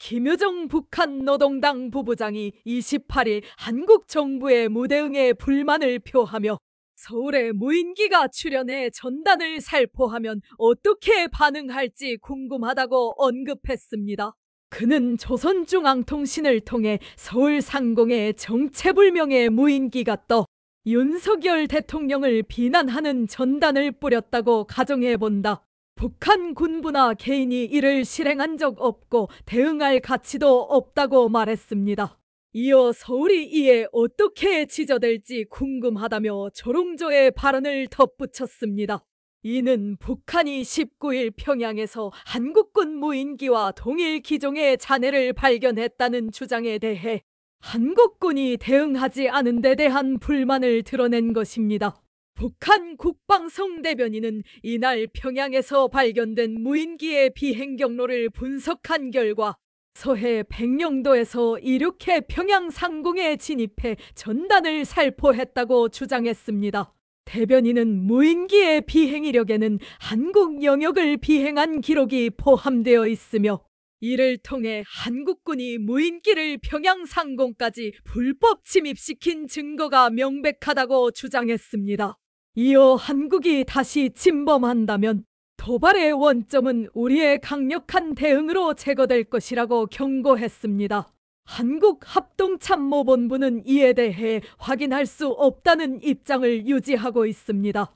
김여정 북한 노동당 부부장이 28일 한국 정부의 무대응에 불만을 표하며 서울의 무인기가 출연해 전단을 살포하면 어떻게 반응할지 궁금하다고 언급했습니다. 그는 조선중앙통신을 통해 서울 상공의 정체불명의 무인기가 떠 윤석열 대통령을 비난하는 전단을 뿌렸다고 가정해본다. 북한 군부나 개인이 이를 실행한 적 없고 대응할 가치도 없다고 말했습니다. 이어 서울이 이에 어떻게 지저될지 궁금하다며 조롱조의 발언을 덧붙였습니다. 이는 북한이 19일 평양에서 한국군 무인기와 동일 기종의 잔해를 발견했다는 주장에 대해 한국군이 대응하지 않은 데 대한 불만을 드러낸 것입니다. 북한 국방성대변인은 이날 평양에서 발견된 무인기의 비행 경로를 분석한 결과 서해 백령도에서 이륙해 평양 상공에 진입해 전단을 살포했다고 주장했습니다. 대변인은 무인기의 비행 이력에는 한국 영역을 비행한 기록이 포함되어 있으며 이를 통해 한국군이 무인기를 평양 상공까지 불법 침입시킨 증거가 명백하다고 주장했습니다. 이어 한국이 다시 침범한다면 도발의 원점은 우리의 강력한 대응으로 제거될 것이라고 경고했습니다. 한국합동참모본부는 이에 대해 확인할 수 없다는 입장을 유지하고 있습니다.